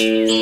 Mm-hmm.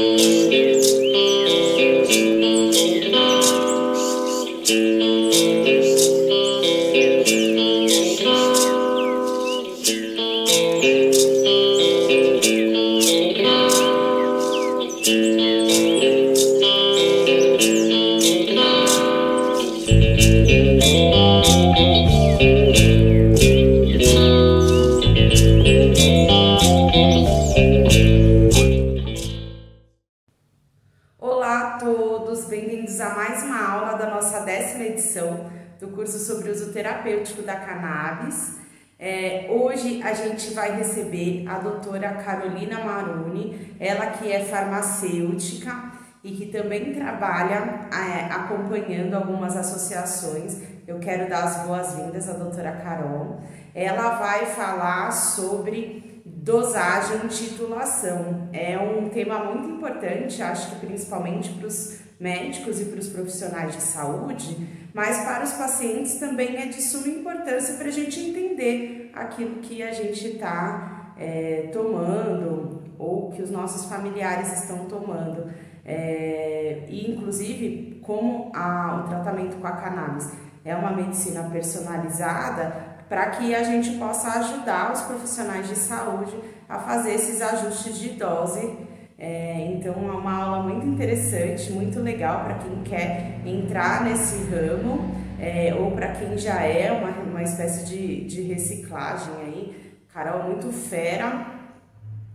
vai receber a doutora Carolina Maroni, ela que é farmacêutica e que também trabalha é, acompanhando algumas associações. Eu quero dar as boas-vindas à doutora Carol. Ela vai falar sobre dosagem titulação. É um tema muito importante, acho que principalmente para os médicos e para os profissionais de saúde, mas para os pacientes também é de suma importância para a gente entender aquilo que a gente está é, tomando ou que os nossos familiares estão tomando. É, e inclusive, como a, o tratamento com a cannabis é uma medicina personalizada, para que a gente possa ajudar os profissionais de saúde a fazer esses ajustes de dose. É, então, é uma aula muito interessante, muito legal para quem quer entrar nesse ramo é, ou para quem já é uma, uma espécie de, de reciclagem aí. Carol, muito fera.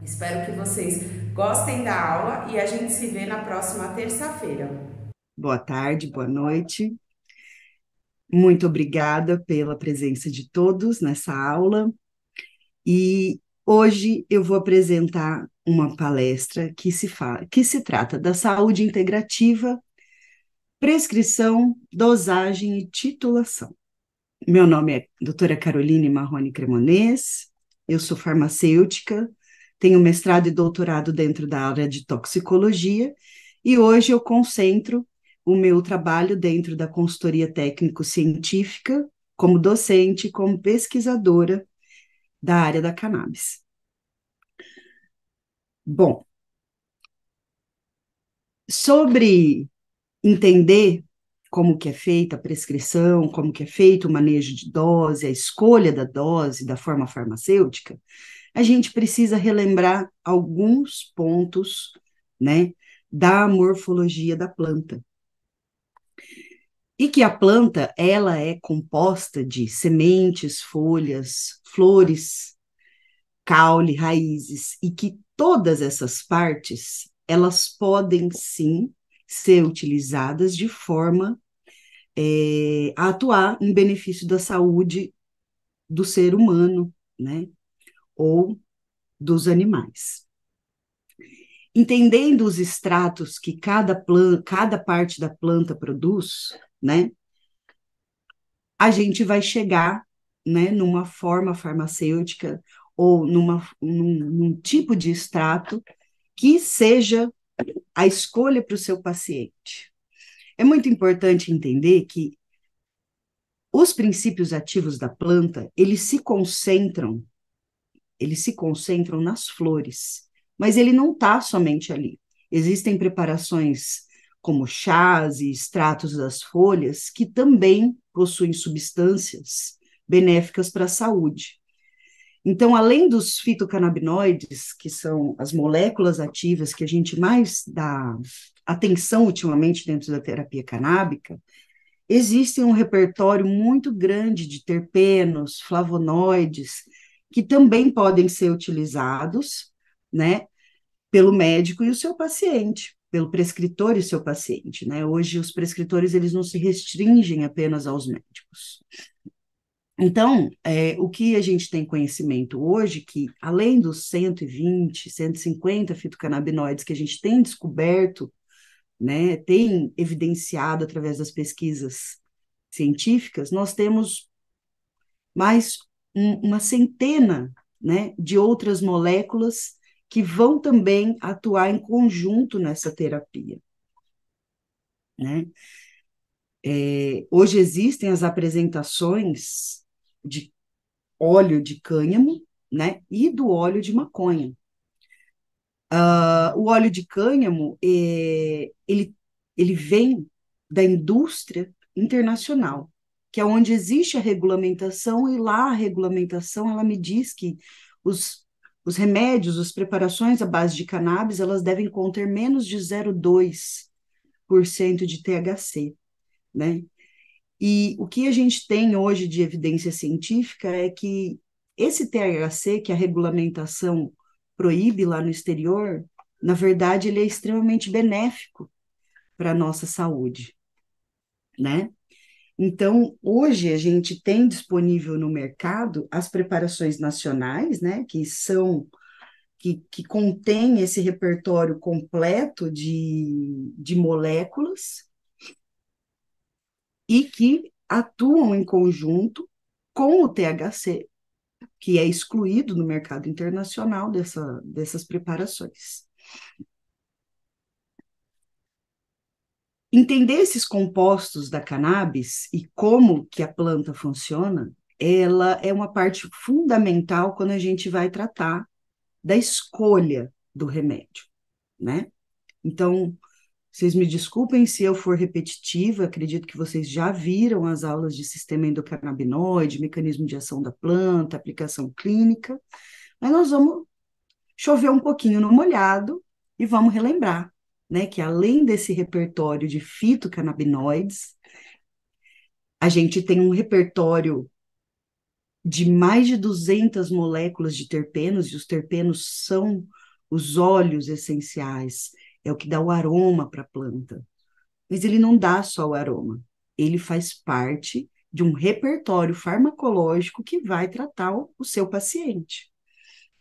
Espero que vocês gostem da aula e a gente se vê na próxima terça-feira. Boa tarde, boa noite. Muito obrigada pela presença de todos nessa aula. E hoje eu vou apresentar uma palestra que se, fala, que se trata da saúde integrativa prescrição, dosagem e titulação. Meu nome é doutora Caroline Marrone Cremonês, eu sou farmacêutica, tenho mestrado e doutorado dentro da área de toxicologia e hoje eu concentro o meu trabalho dentro da consultoria técnico-científica como docente, como pesquisadora da área da cannabis. Bom, sobre entender como que é feita a prescrição, como que é feito o manejo de dose, a escolha da dose, da forma farmacêutica, a gente precisa relembrar alguns pontos, né, da morfologia da planta. E que a planta, ela é composta de sementes, folhas, flores, caule, raízes, e que todas essas partes, elas podem sim ser utilizadas de forma é, a atuar em benefício da saúde do ser humano, né? Ou dos animais. Entendendo os extratos que cada, planta, cada parte da planta produz, né? A gente vai chegar né, numa forma farmacêutica ou numa, num, num tipo de extrato que seja a escolha para o seu paciente. É muito importante entender que os princípios ativos da planta, eles se concentram, eles se concentram nas flores, mas ele não está somente ali. Existem preparações como chás e extratos das folhas que também possuem substâncias benéficas para a saúde. Então, além dos fitocannabinoides, que são as moléculas ativas que a gente mais dá atenção ultimamente dentro da terapia canábica, existe um repertório muito grande de terpenos, flavonoides, que também podem ser utilizados, né, pelo médico e o seu paciente, pelo prescritor e o seu paciente, né? Hoje os prescritores eles não se restringem apenas aos médicos. Então, é, o que a gente tem conhecimento hoje, que além dos 120, 150 fitocannabinoides que a gente tem descoberto, né, tem evidenciado através das pesquisas científicas, nós temos mais um, uma centena né, de outras moléculas que vão também atuar em conjunto nessa terapia. Né? É, hoje existem as apresentações de óleo de cânhamo, né, e do óleo de maconha. Uh, o óleo de cânhamo, é, ele, ele vem da indústria internacional, que é onde existe a regulamentação, e lá a regulamentação, ela me diz que os, os remédios, as preparações à base de cannabis, elas devem conter menos de 0,2% de THC, né? E o que a gente tem hoje de evidência científica é que esse THC, que a regulamentação proíbe lá no exterior, na verdade, ele é extremamente benéfico para a nossa saúde, né? Então, hoje a gente tem disponível no mercado as preparações nacionais, né, que são que, que contém esse repertório completo de, de moléculas e que atuam em conjunto com o THC, que é excluído no mercado internacional dessa, dessas preparações. Entender esses compostos da cannabis e como que a planta funciona, ela é uma parte fundamental quando a gente vai tratar da escolha do remédio, né? Então, vocês me desculpem se eu for repetitiva, acredito que vocês já viram as aulas de sistema endocannabinoide, mecanismo de ação da planta, aplicação clínica, mas nós vamos chover um pouquinho no molhado e vamos relembrar, né, que além desse repertório de fitocannabinoides, a gente tem um repertório de mais de 200 moléculas de terpenos, e os terpenos são os óleos essenciais é o que dá o aroma para a planta. Mas ele não dá só o aroma, ele faz parte de um repertório farmacológico que vai tratar o, seu paciente.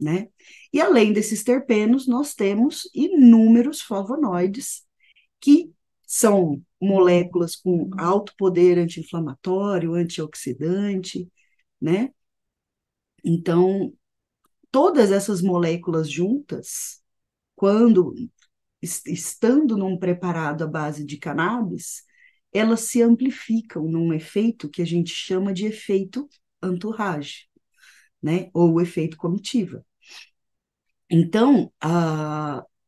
Né? E além desses terpenos, nós temos inúmeros flavonoides que são moléculas com alto poder anti-inflamatório, antioxidante, né? Então, todas essas moléculas juntas, quando estando num preparado à base de cannabis, elas se amplificam num efeito que a gente chama de efeito entourage, né? Ou efeito comitiva. Então,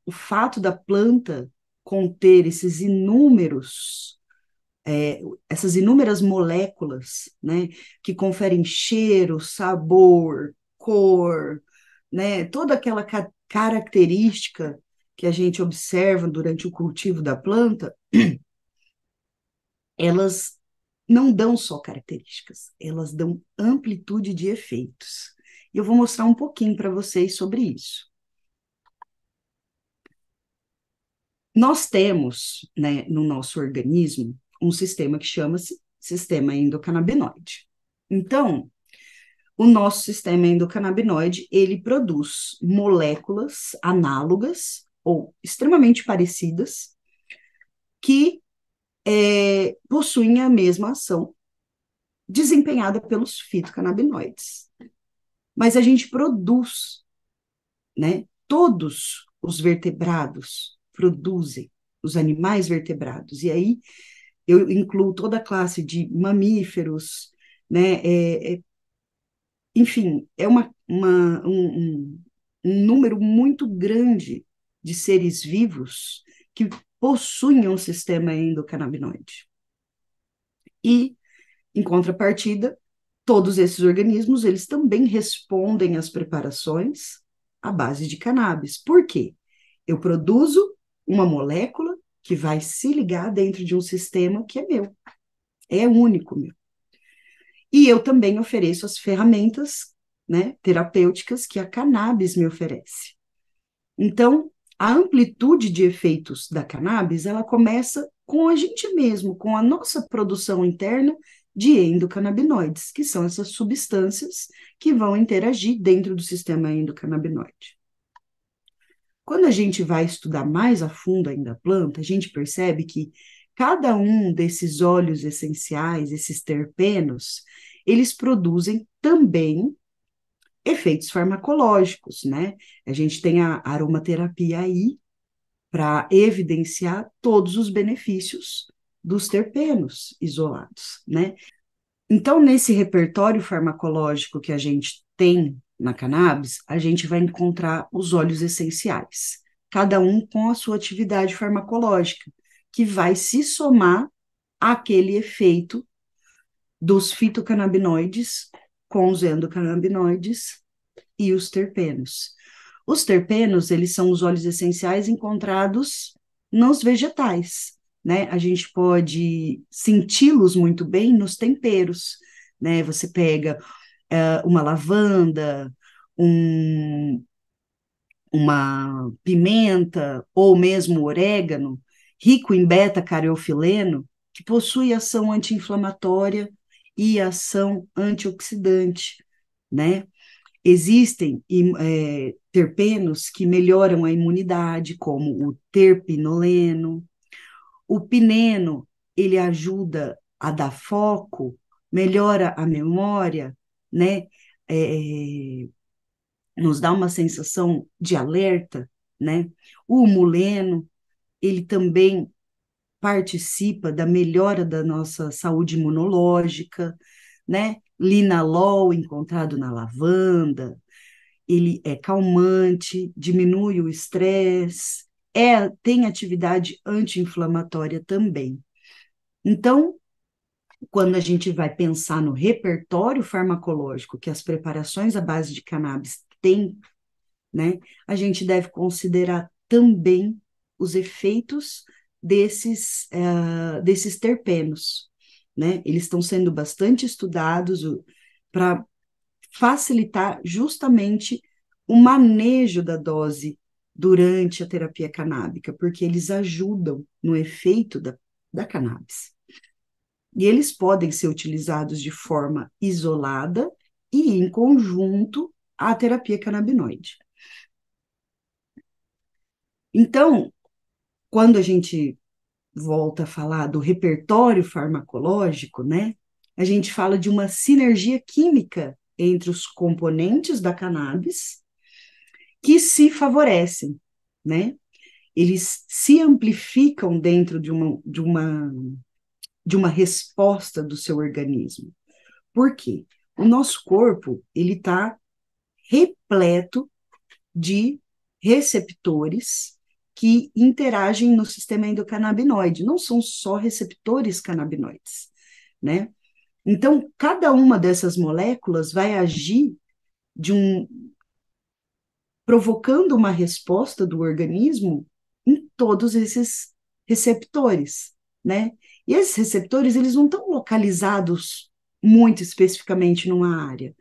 o fato da planta conter esses inúmeros é, essas inúmeras moléculas, né, que conferem cheiro, sabor, cor, né, toda aquela ca característica que a gente observa durante o cultivo da planta, elas não dão só características, elas dão amplitude de efeitos. E eu vou mostrar um pouquinho para vocês sobre isso. Nós temos né, no nosso organismo um sistema que chama-se sistema endocannabinoide. Então, o nosso sistema endocannabinoide, ele produz moléculas análogas ou extremamente parecidas, que é, possuem a mesma ação desempenhada pelos fitocannabinoides. Mas a gente produz, né? Todos os vertebrados produzem, os animais vertebrados. E aí eu incluo toda a classe de mamíferos, né? É, é, enfim, é uma, uma um, um número muito grande de seres vivos que possuem um sistema endocannabinoide. E, em contrapartida, todos esses organismos, eles também respondem às preparações à base de cannabis. Por quê? Eu produzo uma molécula que vai se ligar dentro de um sistema que é meu, é único meu. E eu também ofereço as ferramentas né, terapêuticas que a cannabis me oferece. Então, a amplitude de efeitos da cannabis, ela começa com a gente mesmo, com a nossa produção interna de endocannabinoides, que são essas substâncias que vão interagir dentro do sistema endocannabinoide. Quando a gente vai estudar mais a fundo ainda a planta, a gente percebe que cada um desses óleos essenciais, esses terpenos, eles produzem também efeitos farmacológicos, né? A gente tem a aromaterapia aí para evidenciar todos os benefícios dos terpenos isolados, né? Então, nesse repertório farmacológico que a gente tem na cannabis, a gente vai encontrar os óleos essenciais, cada um com a sua atividade farmacológica, que vai se somar àquele efeito dos fitocannabinoides com os endocannabinoides e os terpenos. Os terpenos, eles são os óleos essenciais encontrados nos vegetais, né? A gente pode senti-los muito bem nos temperos, né? Você pega uh, uma lavanda, um, uma pimenta ou mesmo orégano, rico em beta-cariofileno, que possui ação anti-inflamatória e ação antioxidante, né? Existem é, terpenos que melhoram a imunidade, como o terpinoleno. O pineno, ele ajuda a dar foco, melhora a memória, né? É, nos dá uma sensação de alerta, né? O muleno, ele também participa da melhora da nossa saúde imunológica, né? Linalol encontrado na lavanda, ele é calmante, diminui o estresse, é, tem atividade anti-inflamatória também. Então, quando a gente vai pensar no repertório farmacológico que as preparações à base de cannabis têm, né, a gente deve considerar também os efeitos desses, uh, desses terpenos. Né? Eles estão sendo bastante estudados para facilitar justamente o manejo da dose durante a terapia canábica, porque eles ajudam no efeito da, da cannabis. E eles podem ser utilizados de forma isolada e em conjunto à terapia canabinoide. Então, quando a gente volta a falar do repertório farmacológico, né, a gente fala de uma sinergia química entre os componentes da cannabis que se favorecem, né? Eles se amplificam dentro de uma, de uma, de uma resposta do seu organismo. Por quê? O nosso corpo, ele está repleto de receptores que interagem no sistema endocannabinoide, não são só receptores canabinoides, né? Então, cada uma dessas moléculas vai agir de um provocando uma resposta do organismo em todos esses receptores, né? E esses receptores, eles não estão localizados muito especificamente numa área.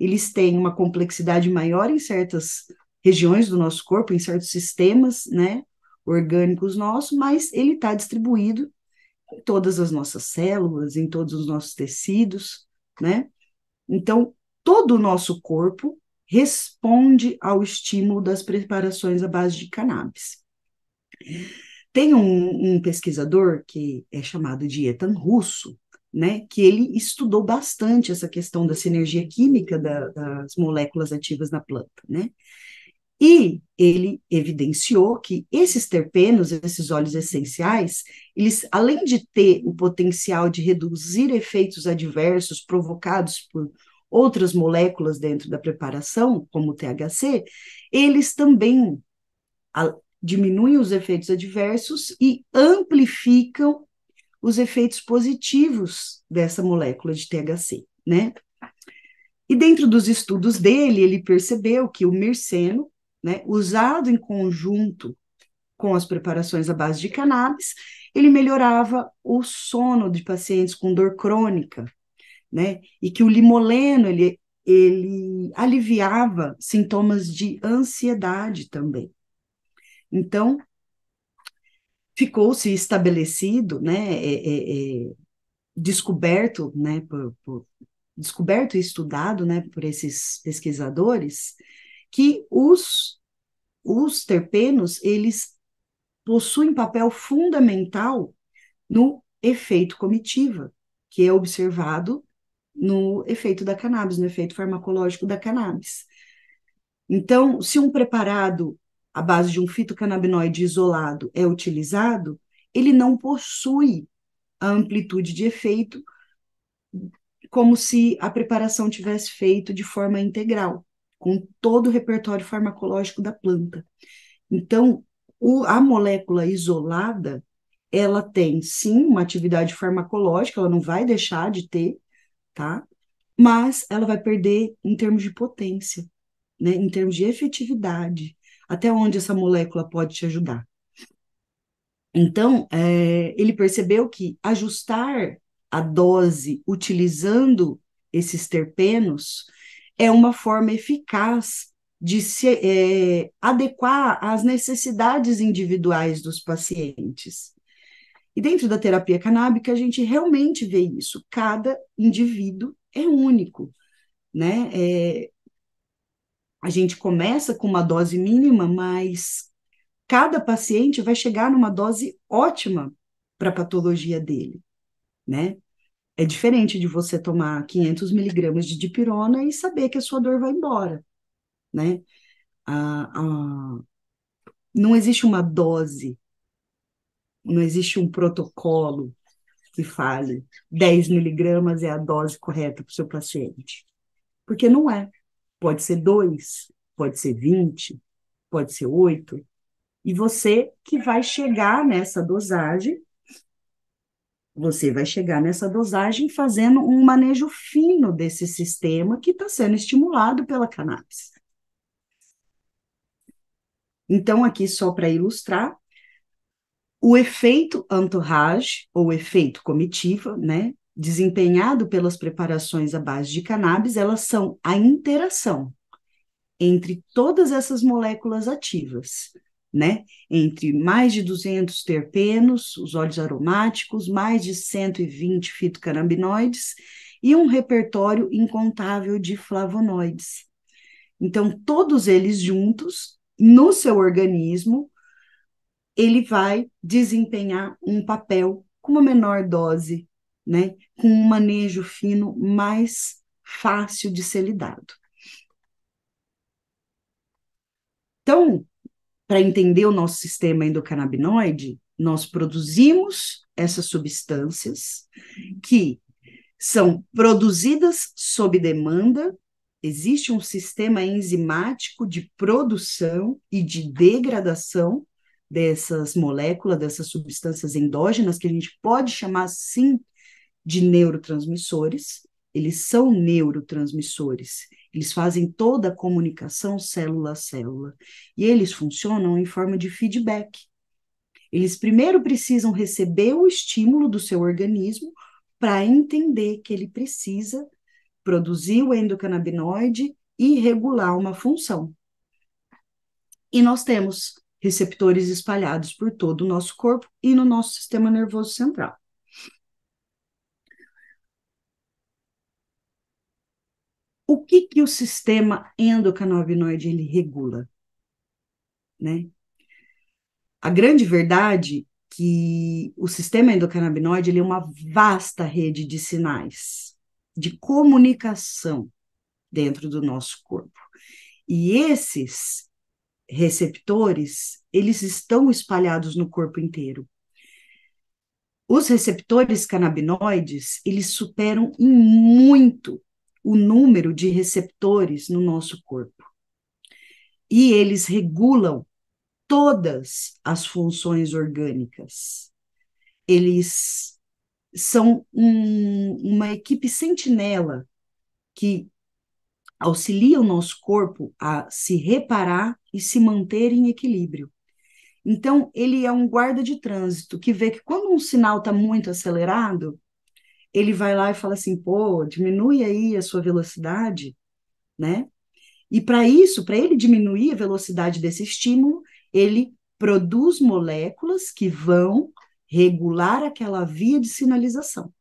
Eles têm uma complexidade maior em certas regiões do nosso corpo, em certos sistemas, né, orgânicos nossos, mas ele está distribuído em todas as nossas células, em todos os nossos tecidos, né? Então, todo o nosso corpo responde ao estímulo das preparações à base de cannabis. Tem um, um pesquisador que é chamado de Ethan Russo, né, que ele estudou bastante essa questão da sinergia química da, das moléculas ativas na planta, né? E ele evidenciou que esses terpenos, esses óleos essenciais, eles, além de ter o potencial de reduzir efeitos adversos provocados por outras moléculas dentro da preparação, como o THC, eles também diminuem os efeitos adversos e amplificam os efeitos positivos dessa molécula de THC, né? E dentro dos estudos dele, ele percebeu que o mirceno, né, usado em conjunto com as preparações à base de cannabis, ele melhorava o sono de pacientes com dor crônica, né? E que o limoleno ele, ele aliviava sintomas de ansiedade também. Então, ficou-se estabelecido, né? É, é, é, descoberto, né? Por, por, descoberto e estudado, né? Por esses pesquisadores, que os os terpenos, eles possuem papel fundamental no efeito comitiva, que é observado no efeito da cannabis, no efeito farmacológico da cannabis. Então, se um preparado à base de um fitocannabinoide isolado é utilizado, ele não possui a amplitude de efeito como se a preparação tivesse feito de forma integral com todo o repertório farmacológico da planta. Então, o, a molécula isolada, ela tem sim uma atividade farmacológica, ela não vai deixar de ter, tá? Mas ela vai perder em termos de potência, né? Em termos de efetividade, até onde essa molécula pode te ajudar. Então, é, ele percebeu que ajustar a dose utilizando esses terpenos é uma forma eficaz de se é, adequar às necessidades individuais dos pacientes. E dentro da terapia canábica, a gente realmente vê isso. Cada indivíduo é único, né? É, a gente começa com uma dose mínima, mas cada paciente vai chegar numa dose ótima para a patologia dele, né? É diferente de você tomar 500 miligramas de dipirona e saber que a sua dor vai embora, né? não existe uma dose, não existe um protocolo que fale 10 miligramas é a dose correta para o seu paciente. Porque não é. Pode ser 2, pode ser 20, pode ser 8. E você que vai chegar nessa dosagem você vai chegar nessa dosagem fazendo um manejo fino desse sistema que está sendo estimulado pela cannabis. Então, aqui só para ilustrar, o efeito entourage, ou efeito comitiva, né, desempenhado pelas preparações à base de cannabis, elas são a interação entre todas essas moléculas ativas né? Entre mais de 200 terpenos, os óleos aromáticos, mais de 120 fitocanabinoides e um repertório incontável de flavonoides. Então, todos eles juntos, no seu organismo, ele vai desempenhar um papel com uma menor dose, né? com um manejo fino mais fácil de ser lidado. Então, para entender o nosso sistema endocannabinoide, nós produzimos essas substâncias que são produzidas sob demanda, existe um sistema enzimático de produção e de degradação dessas moléculas, dessas substâncias endógenas, que a gente pode chamar sim de neurotransmissores, eles são neurotransmissores, eles fazem toda a comunicação célula a célula e eles funcionam em forma de feedback. Eles primeiro precisam receber o estímulo do seu organismo para entender que ele precisa produzir o endocannabinoide e regular uma função. E nós temos receptores espalhados por todo o nosso corpo e no nosso sistema nervoso central. o que, que o sistema endocannabinoide ele regula? Né? A grande verdade é que o sistema endocannabinoide ele é uma vasta rede de sinais, de comunicação dentro do nosso corpo. E esses receptores, eles estão espalhados no corpo inteiro. Os receptores canabinoides, eles superam em muito o número de receptores no nosso corpo. E eles regulam todas as funções orgânicas. Eles são um, uma equipe sentinela que auxilia o nosso corpo a se reparar e se manter em equilíbrio. Então, ele é um guarda de trânsito que vê que quando um sinal está muito acelerado, ele vai lá e fala assim, pô, diminui aí a sua velocidade, né? E para isso, para ele diminuir a velocidade desse estímulo, ele produz moléculas que vão regular aquela via de sinalização.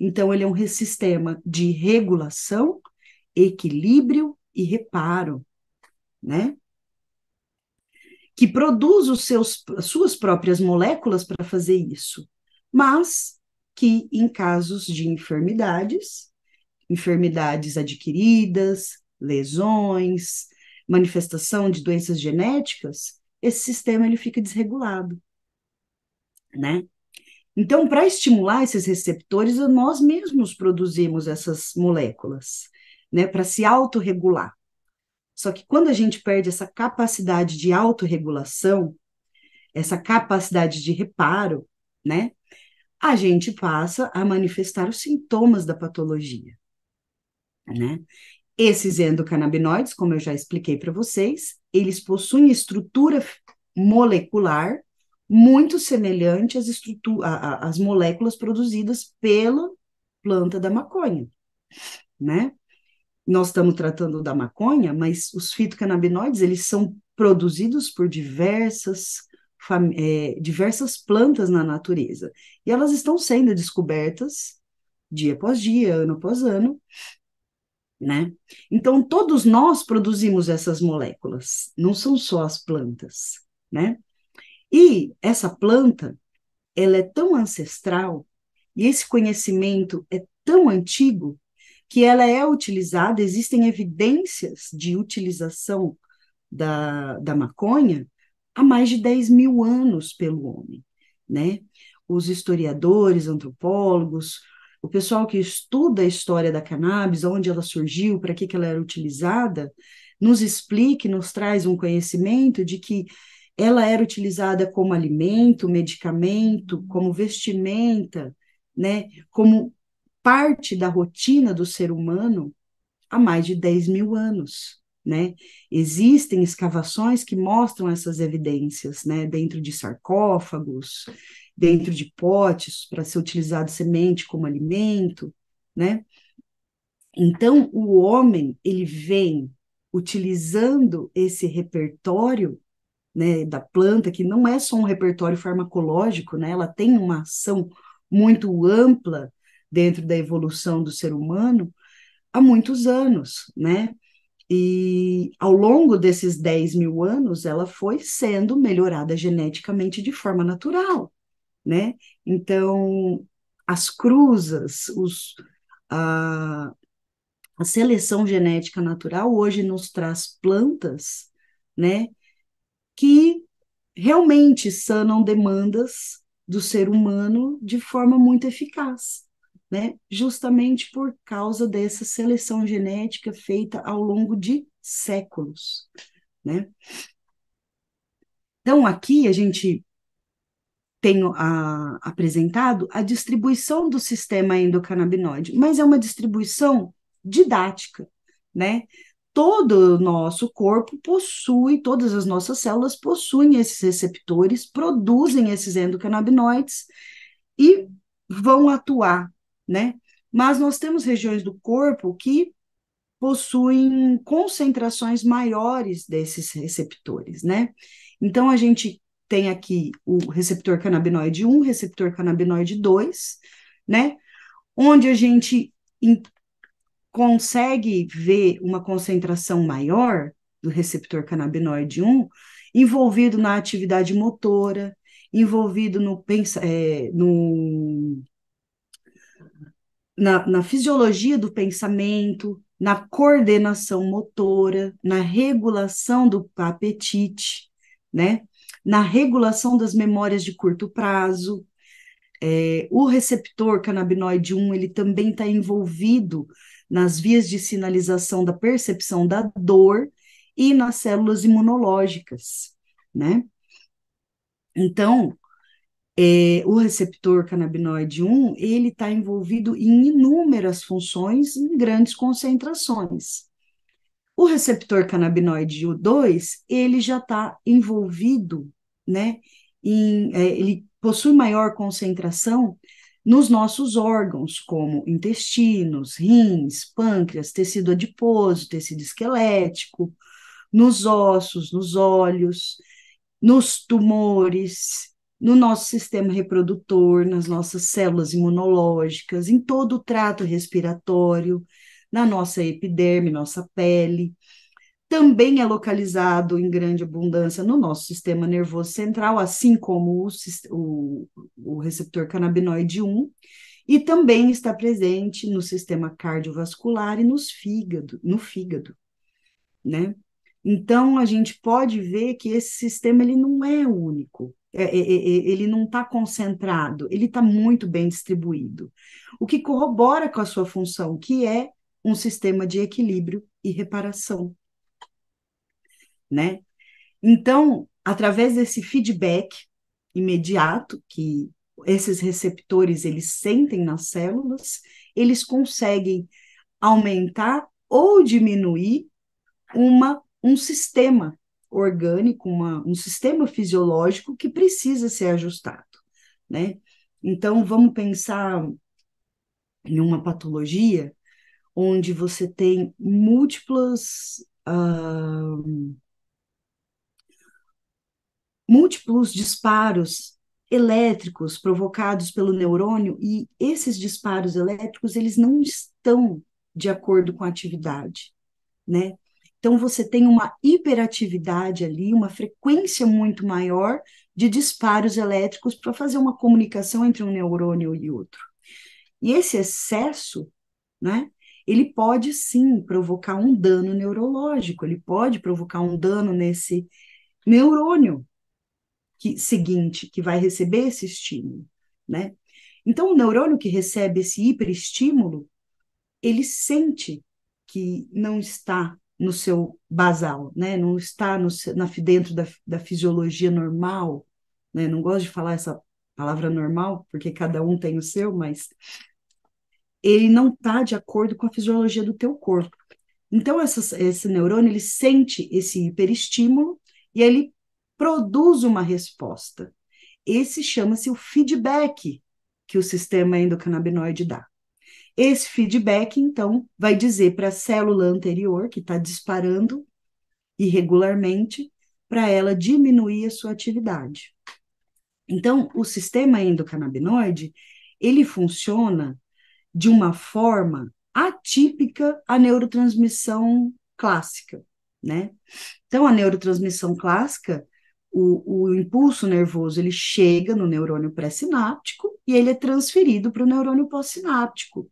Então, ele é um sistema de regulação, equilíbrio e reparo, né? Que produz os seus, suas próprias moléculas para fazer isso. Mas que em casos de enfermidades, enfermidades adquiridas, lesões, manifestação de doenças genéticas, esse sistema ele fica desregulado, né? Então, para estimular esses receptores, nós mesmos produzimos essas moléculas, né, para se autorregular. Só que quando a gente perde essa capacidade de autorregulação, essa capacidade de reparo, né, a gente passa a manifestar os sintomas da patologia, né? Esses endocannabinoides, como eu já expliquei para vocês, eles possuem estrutura molecular muito semelhante às, a, às moléculas produzidas pela planta da maconha, né? Nós estamos tratando da maconha, mas os fitocannabinoides, eles são produzidos por diversas é, diversas plantas na natureza. E elas estão sendo descobertas dia após dia, ano após ano, né? Então, todos nós produzimos essas moléculas, não são só as plantas, né? E essa planta, ela é tão ancestral e esse conhecimento é tão antigo que ela é utilizada, existem evidências de utilização da, da maconha há mais de 10 mil anos pelo homem. Né? Os historiadores, antropólogos, o pessoal que estuda a história da cannabis, onde ela surgiu, para que, que ela era utilizada, nos explica, nos traz um conhecimento de que ela era utilizada como alimento, medicamento, como vestimenta, né, como parte da rotina do ser humano há mais de 10 mil anos né? Existem escavações que mostram essas evidências, né? Dentro de sarcófagos, dentro de potes para ser utilizado semente como alimento, né? Então, o homem, ele vem utilizando esse repertório né, da planta, que não é só um repertório farmacológico, né, ela tem uma ação muito ampla dentro da evolução do ser humano há muitos anos, né? E ao longo desses 10 mil anos, ela foi sendo melhorada geneticamente de forma natural, né? Então, as cruzas, os, a, a seleção genética natural hoje nos traz plantas, né? Que realmente sanam demandas do ser humano de forma muito eficaz né? justamente por causa dessa seleção genética feita ao longo de séculos. Né? Então, aqui a gente tem a, apresentado a distribuição do sistema endocannabinoide, mas é uma distribuição didática, né? Todo o nosso corpo possui, todas as nossas células possuem esses receptores, produzem esses endocannabinoides e vão atuar né? Mas nós temos regiões do corpo que possuem concentrações maiores desses receptores, né? Então a gente tem aqui o receptor canabinoide 1, receptor canabinoide 2, né? Onde a gente consegue ver uma concentração maior do receptor canabinoide 1 envolvido na atividade motora, envolvido no, é, no na, na fisiologia do pensamento, na coordenação motora, na regulação do apetite, né? na regulação das memórias de curto prazo. É, o receptor canabinoide 1 ele também está envolvido nas vias de sinalização da percepção da dor e nas células imunológicas, né? Então, é, o receptor canabinoide 1, ele está envolvido em inúmeras funções em grandes concentrações. O receptor canabinoide 2, ele já está envolvido, né, em, é, ele possui maior concentração nos nossos órgãos, como intestinos, rins, pâncreas, tecido adiposo, tecido esquelético, nos ossos, nos olhos, nos tumores, no nosso sistema reprodutor, nas nossas células imunológicas, em todo o trato respiratório, na nossa epiderme, nossa pele. Também é localizado em grande abundância no nosso sistema nervoso central, assim como o, o, o receptor canabinoide 1, e também está presente no sistema cardiovascular e nos fígado, no fígado, né? Então a gente pode ver que esse sistema ele não é único. É, é, é, ele não está concentrado, ele está muito bem distribuído, o que corrobora com a sua função, que é um sistema de equilíbrio e reparação, né? Então, através desse feedback imediato que esses receptores eles sentem nas células, eles conseguem aumentar ou diminuir uma um sistema orgânico, uma, um sistema fisiológico que precisa ser ajustado, né? Então, vamos pensar em uma patologia onde você tem múltiplas uh, múltiplos disparos elétricos provocados pelo neurônio e esses disparos elétricos eles não estão de acordo com a atividade, né? Então, você tem uma hiperatividade ali, uma frequência muito maior de disparos elétricos para fazer uma comunicação entre um neurônio e outro. E esse excesso, né, ele pode sim provocar um dano neurológico, ele pode provocar um dano nesse neurônio que, seguinte que vai receber esse estímulo, né? Então, o neurônio que recebe esse hiperestímulo, ele sente que não está no seu basal, né? não está no, na, dentro da, da fisiologia normal. Né? Não gosto de falar essa palavra normal, porque cada um tem o seu, mas ele não está de acordo com a fisiologia do teu corpo. Então, essa, esse neurônio ele sente esse hiperestímulo e ele produz uma resposta. Esse chama-se o feedback que o sistema endocannabinoide dá. Esse feedback, então, vai dizer para a célula anterior, que está disparando irregularmente, para ela diminuir a sua atividade. Então, o sistema endocannabinoide, ele funciona de uma forma atípica à neurotransmissão clássica, né? Então, a neurotransmissão clássica, o, o impulso nervoso, ele chega no neurônio pré-sináptico e ele é transferido para o neurônio pós-sináptico.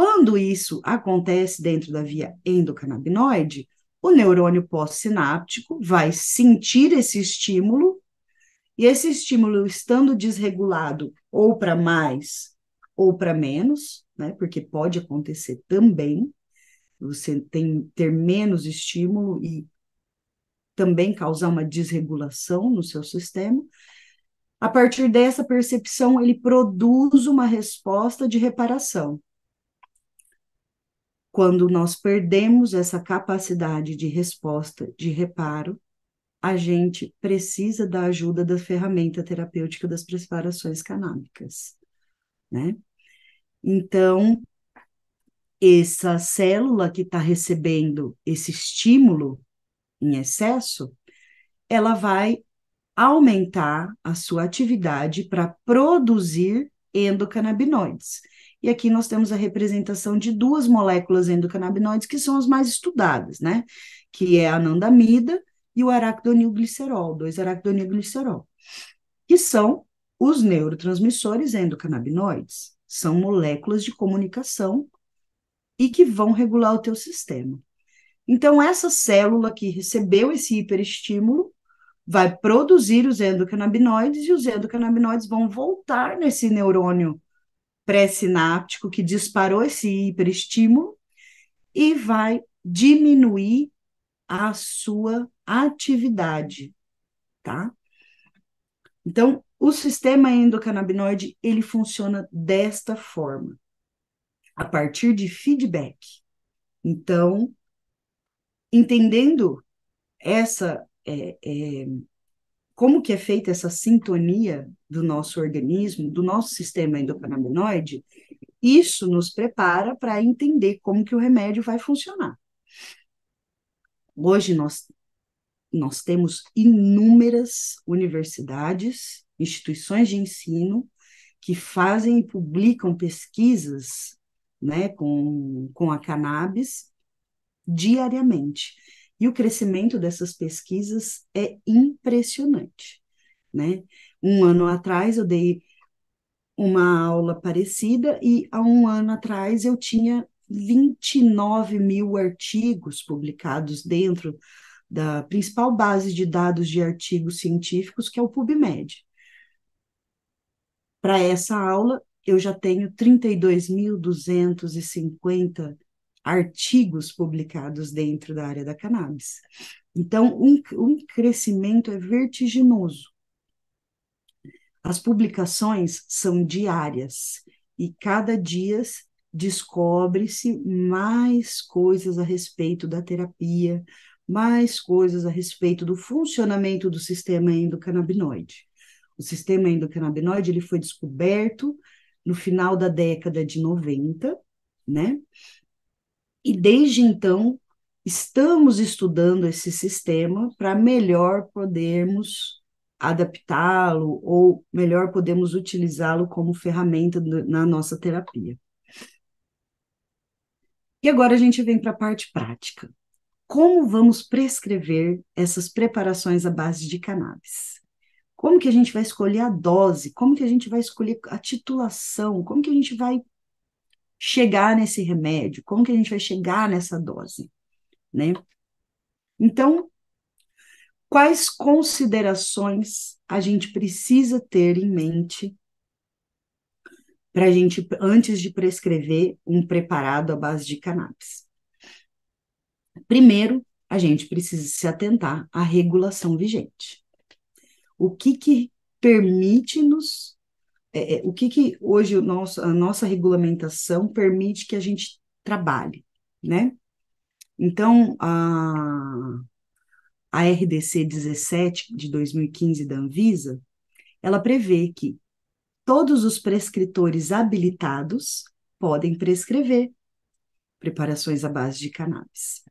Quando isso acontece dentro da via endocannabinoide, o neurônio pós-sináptico vai sentir esse estímulo, e esse estímulo estando desregulado ou para mais ou para menos, né? Porque pode acontecer também. Você tem ter menos estímulo e também causar uma desregulação no seu sistema. A partir dessa percepção, ele produz uma resposta de reparação. Quando nós perdemos essa capacidade de resposta, de reparo, a gente precisa da ajuda da ferramenta terapêutica das preparações canábicas, né? Então, essa célula que está recebendo esse estímulo em excesso, ela vai aumentar a sua atividade para produzir endocannabinoides, e aqui nós temos a representação de duas moléculas endocannabinoides que são as mais estudadas, né? Que é a anandamida e o aracdonilglicerol, dois aracdonilglicerol que são os neurotransmissores endocannabinoides. São moléculas de comunicação e que vão regular o teu sistema. Então, essa célula que recebeu esse hiperestímulo vai produzir os endocannabinoides e os endocannabinoides vão voltar nesse neurônio pré-sináptico que disparou esse hiperestímulo e vai diminuir a sua atividade, tá? Então, o sistema endocannabinoide, ele funciona desta forma, a partir de feedback. Então, entendendo essa é, é, como que é feita essa sintonia do nosso organismo, do nosso sistema endocannabinoide, isso nos prepara para entender como que o remédio vai funcionar. Hoje nós, nós temos inúmeras universidades, instituições de ensino que fazem e publicam pesquisas né, com, com a cannabis diariamente. E o crescimento dessas pesquisas é impressionante. Né? Um ano atrás eu dei uma aula parecida e há um ano atrás eu tinha 29 mil artigos publicados dentro da principal base de dados de artigos científicos, que é o PubMed. Para essa aula, eu já tenho 32.250 artigos publicados dentro da área da cannabis. Então, um, um crescimento é vertiginoso. As publicações são diárias e cada dia descobre-se mais coisas a respeito da terapia, mais coisas a respeito do funcionamento do sistema endocannabinoide. O sistema endocannabinoide ele foi descoberto no final da década de 90, né? E desde então, estamos estudando esse sistema para melhor podermos adaptá-lo ou melhor podemos utilizá-lo como ferramenta na nossa terapia. E agora a gente vem para a parte prática. Como vamos prescrever essas preparações à base de cannabis? Como que a gente vai escolher a dose? Como que a gente vai escolher a titulação? Como que a gente vai chegar nesse remédio, como que a gente vai chegar nessa dose, né? Então, quais considerações a gente precisa ter em mente para a gente antes de prescrever um preparado à base de cannabis? Primeiro, a gente precisa se atentar à regulação vigente. O que que permite-nos é, é, o que, que hoje o nosso, a nossa regulamentação permite que a gente trabalhe, né? Então, a, a RDC 17 de 2015 da Anvisa, ela prevê que todos os prescritores habilitados podem prescrever preparações à base de cannabis.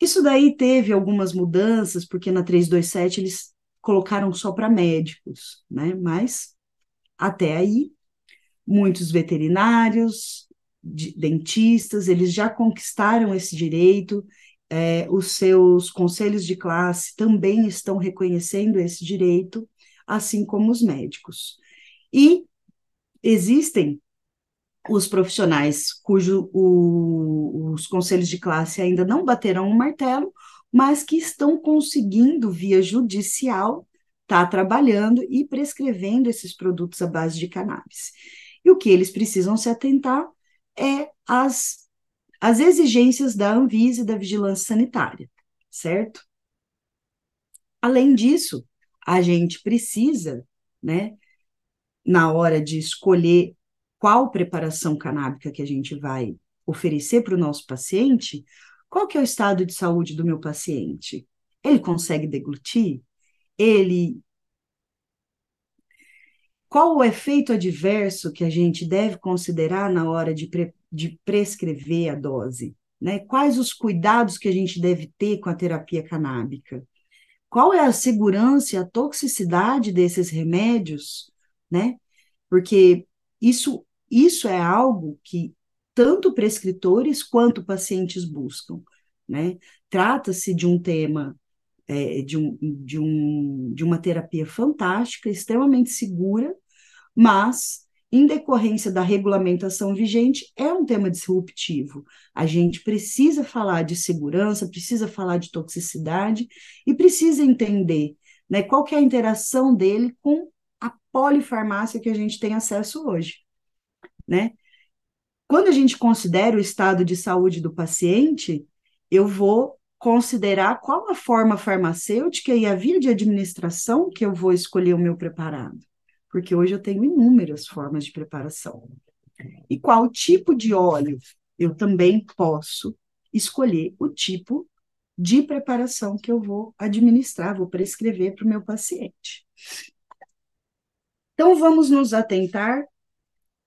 Isso daí teve algumas mudanças, porque na 327 eles colocaram só para médicos, né? Mas até aí, muitos veterinários, dentistas, eles já conquistaram esse direito, é, os seus conselhos de classe também estão reconhecendo esse direito, assim como os médicos. E existem os profissionais cujos os conselhos de classe ainda não bateram o martelo, mas que estão conseguindo, via judicial, está trabalhando e prescrevendo esses produtos à base de cannabis. E o que eles precisam se atentar é as, as exigências da Anvisa e da vigilância sanitária, certo? Além disso, a gente precisa, né, na hora de escolher qual preparação canábica que a gente vai oferecer para o nosso paciente, qual que é o estado de saúde do meu paciente? Ele consegue deglutir? ele. Qual o efeito adverso que a gente deve considerar na hora de, pre, de prescrever a dose? Né? Quais os cuidados que a gente deve ter com a terapia canábica? Qual é a segurança e a toxicidade desses remédios? Né? Porque isso, isso é algo que tanto prescritores quanto pacientes buscam. Né? Trata-se de um tema é, de, um, de, um, de uma terapia fantástica, extremamente segura, mas em decorrência da regulamentação vigente, é um tema disruptivo. A gente precisa falar de segurança, precisa falar de toxicidade e precisa entender né, qual que é a interação dele com a polifarmácia que a gente tem acesso hoje. Né? Quando a gente considera o estado de saúde do paciente, eu vou considerar qual a forma farmacêutica e a via de administração que eu vou escolher o meu preparado, porque hoje eu tenho inúmeras formas de preparação. E qual tipo de óleo eu também posso escolher o tipo de preparação que eu vou administrar, vou prescrever para o meu paciente. Então, vamos nos atentar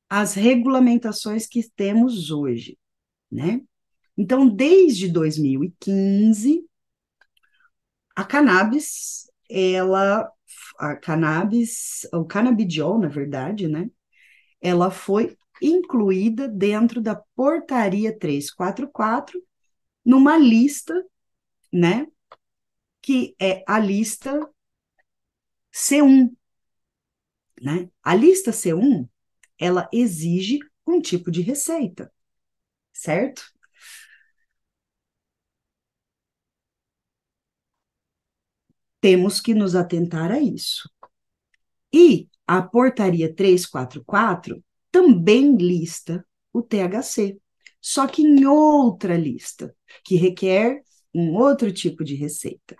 às regulamentações que temos hoje, né? Então, desde 2015, a cannabis, ela, a cannabis, o canabidiol, na verdade, né? Ela foi incluída dentro da portaria 344 numa lista, né? Que é a lista C1, né? A lista C1, ela exige um tipo de receita, certo? Temos que nos atentar a isso. E a portaria 344 também lista o THC, só que em outra lista, que requer um outro tipo de receita.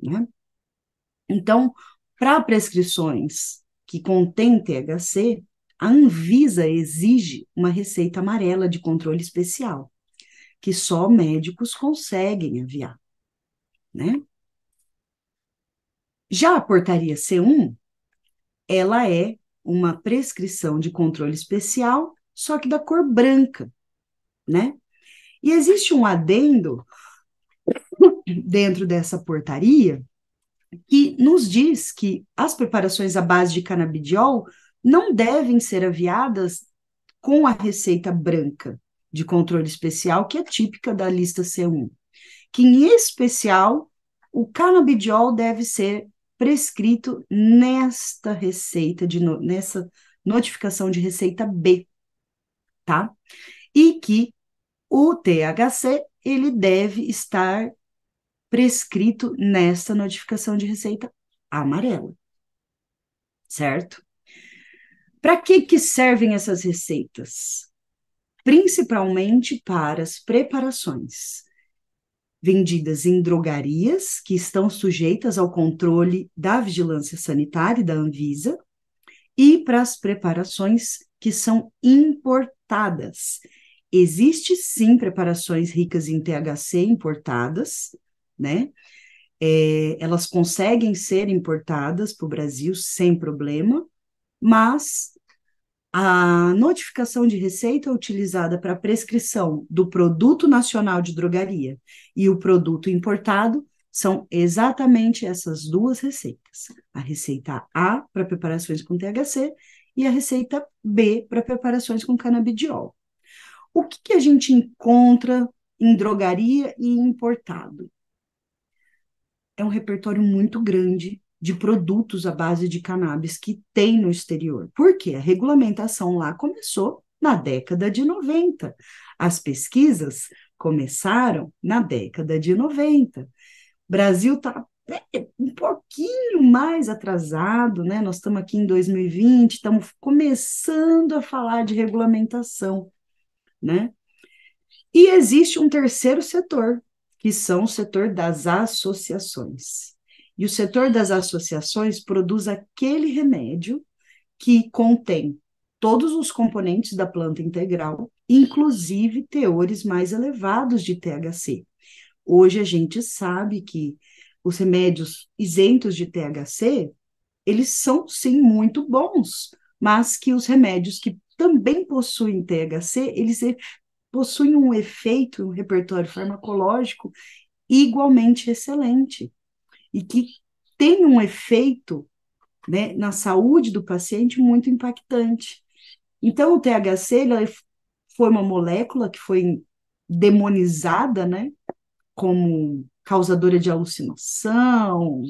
Né? Então, para prescrições que contêm THC, a Anvisa exige uma receita amarela de controle especial, que só médicos conseguem enviar. Né? Já a portaria C1, ela é uma prescrição de controle especial, só que da cor branca, né? E existe um adendo dentro dessa portaria que nos diz que as preparações à base de canabidiol não devem ser aviadas com a receita branca de controle especial, que é típica da lista C1, que em especial o canabidiol deve ser prescrito nesta receita, de no, nessa notificação de receita B, tá? E que o THC, ele deve estar prescrito nesta notificação de receita amarela, certo? Para que, que servem essas receitas? Principalmente para as preparações vendidas em drogarias, que estão sujeitas ao controle da vigilância sanitária e da Anvisa, e para as preparações que são importadas. Existe sim preparações ricas em THC importadas, né? É, elas conseguem ser importadas para o Brasil sem problema, mas a notificação de receita é utilizada para prescrição do produto nacional de drogaria e o produto importado são exatamente essas duas receitas: a receita A para preparações com THC e a receita B para preparações com canabidiol. O que, que a gente encontra em drogaria e importado? É um repertório muito grande de produtos à base de cannabis que tem no exterior. Porque a regulamentação lá começou na década de 90. As pesquisas começaram na década de 90. O Brasil está um pouquinho mais atrasado, né? Nós estamos aqui em 2020, estamos começando a falar de regulamentação, né? E existe um terceiro setor, que são o setor das associações. E o setor das associações produz aquele remédio que contém todos os componentes da planta integral, inclusive teores mais elevados de THC. Hoje a gente sabe que os remédios isentos de THC, eles são sim muito bons, mas que os remédios que também possuem THC, eles possuem um efeito, um repertório farmacológico igualmente excelente e que tem um efeito né, na saúde do paciente muito impactante. Então, o THC ele é, foi uma molécula que foi demonizada né, como causadora de alucinação,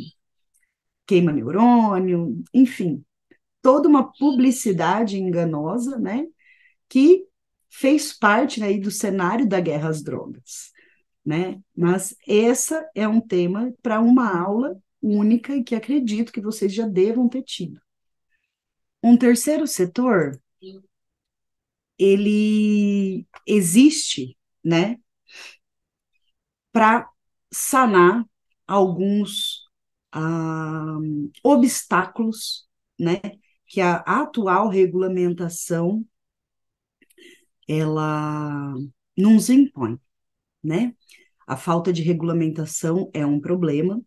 queima neurônio, enfim, toda uma publicidade enganosa né, que fez parte né, do cenário da guerra às drogas né? Mas essa é um tema para uma aula única e que acredito que vocês já devam ter tido. Um terceiro setor, ele existe, né? Para sanar alguns ah, obstáculos, né? Que a atual regulamentação ela nos impõe né? A falta de regulamentação é um problema.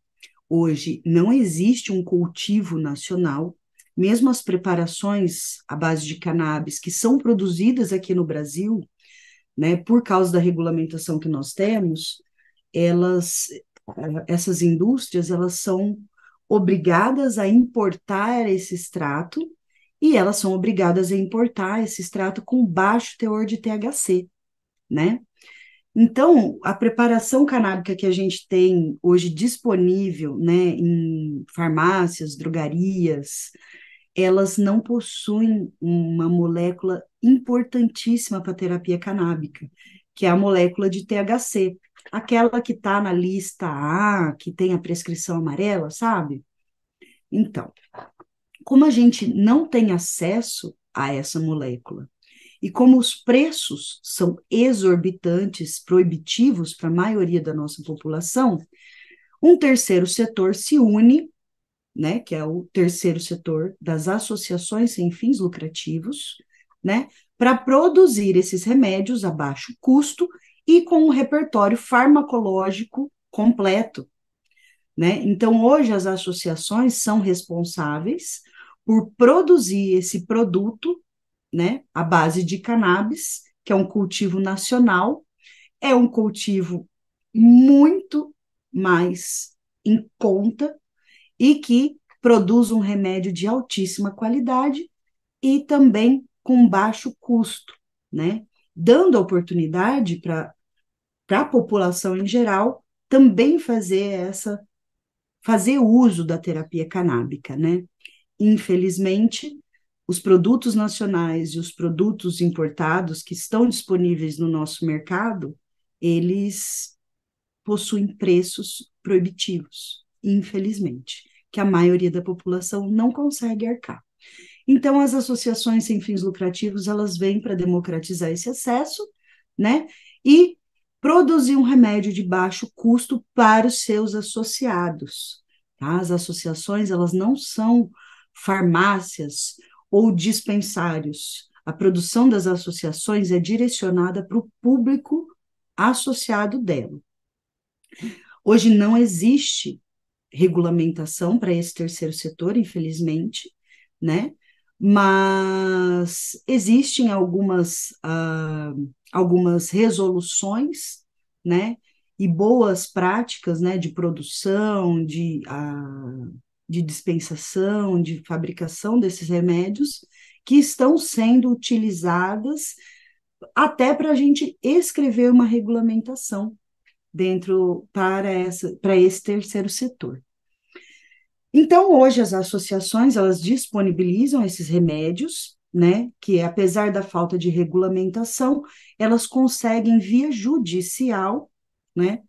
Hoje não existe um cultivo nacional, mesmo as preparações à base de cannabis que são produzidas aqui no Brasil, né, por causa da regulamentação que nós temos, elas essas indústrias elas são obrigadas a importar esse extrato e elas são obrigadas a importar esse extrato com baixo teor de THC, né? Então, a preparação canábica que a gente tem hoje disponível né, em farmácias, drogarias, elas não possuem uma molécula importantíssima para terapia canábica, que é a molécula de THC, aquela que está na lista A, que tem a prescrição amarela, sabe? Então, como a gente não tem acesso a essa molécula, e como os preços são exorbitantes, proibitivos para a maioria da nossa população, um terceiro setor se une, né, que é o terceiro setor das associações sem fins lucrativos, né, para produzir esses remédios a baixo custo e com um repertório farmacológico completo. Né? Então, hoje, as associações são responsáveis por produzir esse produto né, a base de cannabis, que é um cultivo nacional, é um cultivo muito mais em conta e que produz um remédio de altíssima qualidade e também com baixo custo, né? Dando oportunidade para a população em geral também fazer essa fazer uso da terapia canábica, né? Infelizmente, os produtos nacionais e os produtos importados que estão disponíveis no nosso mercado, eles possuem preços proibitivos, infelizmente, que a maioria da população não consegue arcar. Então, as associações sem fins lucrativos, elas vêm para democratizar esse acesso, né? E produzir um remédio de baixo custo para os seus associados. Tá? As associações, elas não são farmácias ou dispensários. A produção das associações é direcionada para o público associado dela. Hoje não existe regulamentação para esse terceiro setor, infelizmente, né? Mas existem algumas, uh, algumas resoluções, né? E boas práticas, né? De produção, de uh, de dispensação, de fabricação desses remédios, que estão sendo utilizadas até para a gente escrever uma regulamentação dentro para, essa, para esse terceiro setor. Então, hoje as associações, elas disponibilizam esses remédios, né, que apesar da falta de regulamentação, elas conseguem via judicial, né,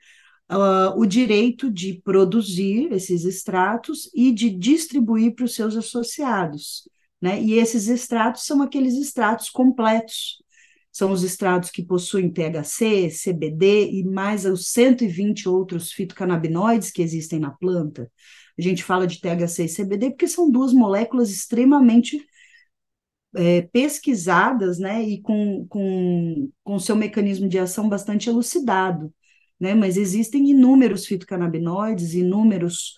uh, o direito de produzir esses extratos e de distribuir para os seus associados. Né? E esses extratos são aqueles extratos completos. São os extratos que possuem THC, CBD e mais os 120 outros fitocannabinoides que existem na planta. A gente fala de THC e CBD porque são duas moléculas extremamente é, pesquisadas né, e com, com, com seu mecanismo de ação bastante elucidado né? Mas existem inúmeros fitocannabinoides, inúmeros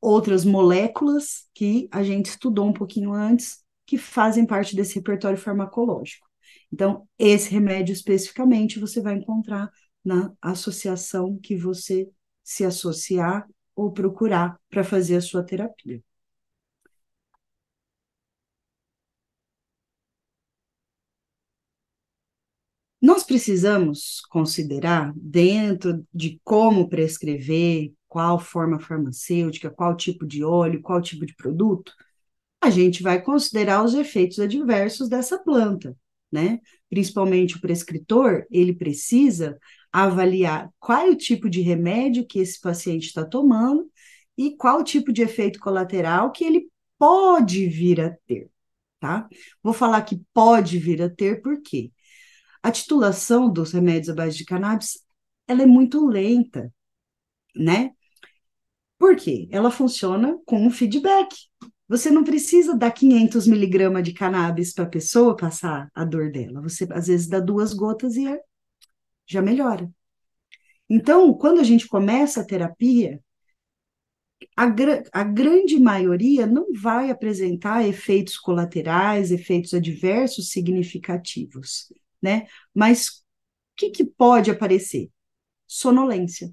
outras moléculas que a gente estudou um pouquinho antes que fazem parte desse repertório farmacológico. Então, esse remédio especificamente você vai encontrar na associação que você se associar ou procurar para fazer a sua terapia. Nós precisamos considerar, dentro de como prescrever, qual forma farmacêutica, qual tipo de óleo, qual tipo de produto, a gente vai considerar os efeitos adversos dessa planta, né? Principalmente o prescritor, ele precisa avaliar qual é o tipo de remédio que esse paciente está tomando e qual tipo de efeito colateral que ele pode vir a ter, tá? Vou falar que pode vir a ter por quê? A titulação dos remédios à base de cannabis, ela é muito lenta, né? Por quê? Ela funciona com um feedback. Você não precisa dar 500 miligramas de cannabis para a pessoa passar a dor dela. Você, às vezes, dá duas gotas e é, já melhora. Então, quando a gente começa a terapia, a, a, grande maioria não vai apresentar efeitos colaterais, efeitos adversos significativos né? Mas o que, que pode aparecer? Sonolência.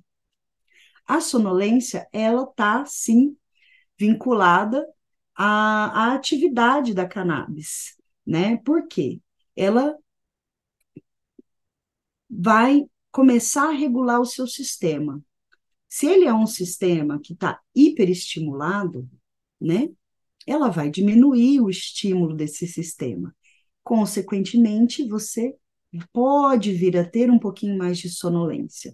A sonolência, ela tá, sim, vinculada à, à atividade da cannabis, né? Por quê? Ela vai começar a regular o seu sistema. Se ele é um sistema que está hiperestimulado, né? Ela vai diminuir o estímulo desse sistema. Consequentemente, você pode vir a ter um pouquinho mais de sonolência.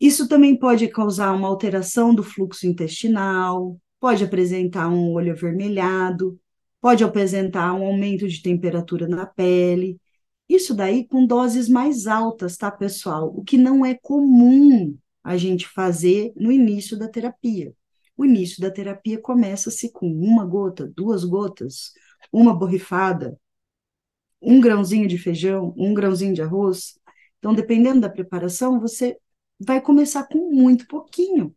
Isso também pode causar uma alteração do fluxo intestinal, pode apresentar um olho avermelhado, pode apresentar um aumento de temperatura na pele. Isso daí com doses mais altas, tá, pessoal? O que não é comum a gente fazer no início da terapia. O início da terapia começa-se com uma gota, duas gotas, uma borrifada, um grãozinho de feijão, um grãozinho de arroz. Então, dependendo da preparação, você vai começar com muito pouquinho.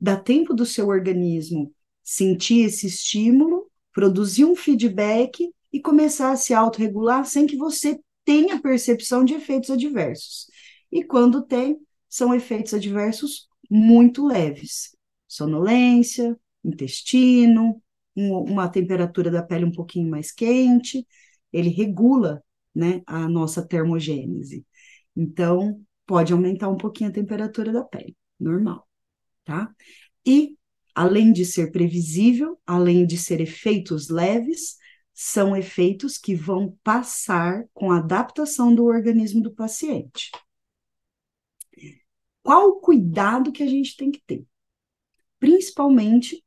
Dá tempo do seu organismo sentir esse estímulo, produzir um feedback e começar a se autorregular sem que você tenha percepção de efeitos adversos. E quando tem, são efeitos adversos muito leves. Sonolência, intestino, um, uma temperatura da pele um pouquinho mais quente, ele regula né, a nossa termogênese. Então, pode aumentar um pouquinho a temperatura da pele, normal, tá? E, além de ser previsível, além de ser efeitos leves, são efeitos que vão passar com a adaptação do organismo do paciente. Qual o cuidado que a gente tem que ter? Principalmente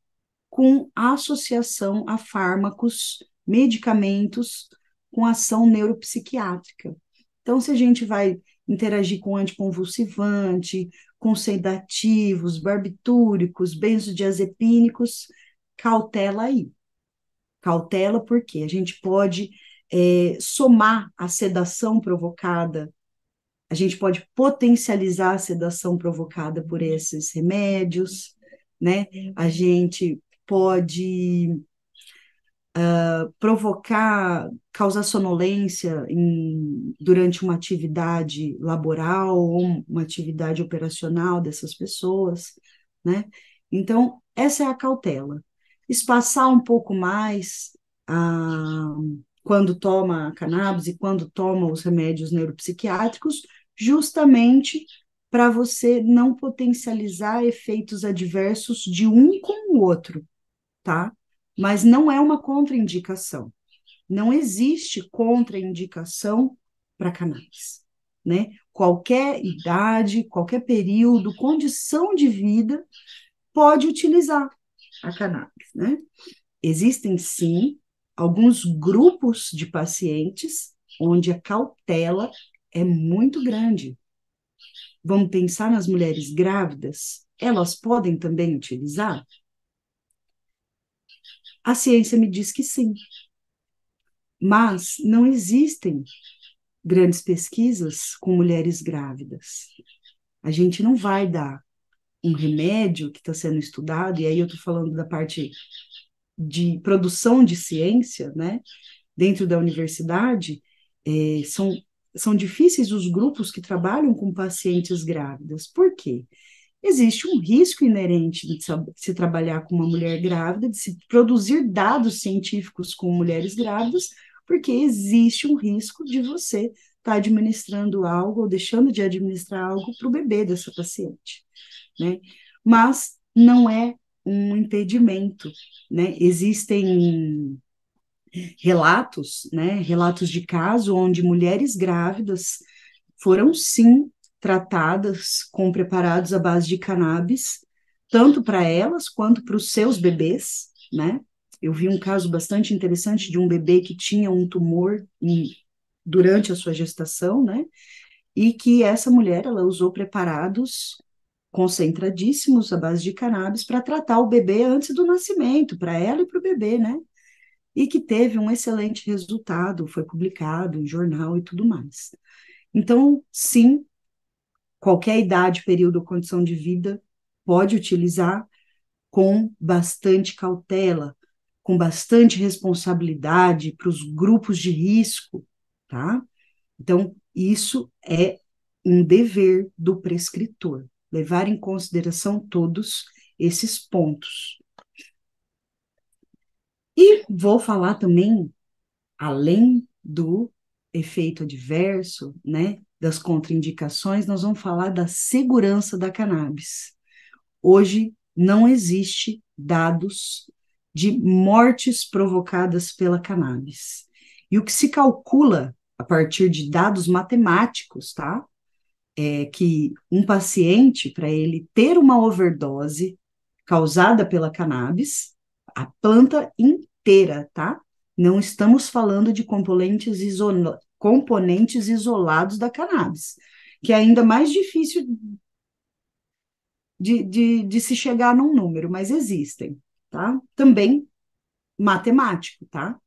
com a associação a fármacos, medicamentos com ação neuropsiquiátrica. Então, se a gente vai interagir com anticonvulsivante, com sedativos, barbitúricos, benzodiazepínicos, cautela aí. Cautela porque a gente pode é, somar a sedação provocada, a gente pode potencializar a sedação provocada por esses remédios, né? A gente pode provocar, causar sonolência em, durante uma atividade laboral ou uma atividade operacional dessas pessoas, né? Então, essa é a cautela. Espaçar um pouco mais a, ah, quando toma cannabis e quando toma os remédios neuropsiquiátricos, justamente para você não potencializar efeitos adversos de um com o outro, tá? mas não é uma contraindicação. Não existe contraindicação para cannabis, né? Qualquer idade, qualquer período, condição de vida pode utilizar a cannabis, né? Existem sim alguns grupos de pacientes onde a cautela é muito grande. Vamos pensar nas mulheres grávidas, elas podem também utilizar? A ciência me diz que sim. Mas não existem grandes pesquisas com mulheres grávidas. A gente não vai dar um remédio que está sendo estudado, e aí eu estou falando da parte de produção de ciência, né? Dentro da universidade, é, são, são difíceis os grupos que trabalham com pacientes grávidas. Por quê? Porque existe um risco inerente de se trabalhar com uma mulher grávida, de se produzir dados científicos com mulheres grávidas, porque existe um risco de você estar tá administrando algo ou deixando de administrar algo para o bebê dessa paciente, né? Mas não é um impedimento, né? Existem relatos, né? Relatos de caso onde mulheres grávidas foram sim tratadas com preparados à base de cannabis, tanto para elas quanto para os seus bebês, né? Eu vi um caso bastante interessante de um bebê que tinha um tumor durante a sua gestação, né? E que essa mulher ela usou preparados concentradíssimos à base de cannabis para tratar o bebê antes do nascimento, para ela e para o bebê, né? E que teve um excelente resultado, foi publicado em jornal e tudo mais. Então, sim, qualquer idade, período ou condição de vida pode utilizar com bastante cautela, com bastante responsabilidade para os grupos de risco, tá? Então, isso é um dever do prescritor, levar em consideração todos esses pontos. E vou falar também, além do efeito adverso, né, das contraindicações, nós vamos falar da segurança da cannabis. Hoje não existe dados de mortes provocadas pela cannabis. E o que se calcula a partir de dados matemáticos, tá? É que um paciente, para ele ter uma overdose causada pela cannabis, a planta inteira, tá? Não estamos falando de componentes componentes isolados da cannabis, que é ainda mais difícil de, de, de se chegar num número, mas existem, tá? Também matemático, tá?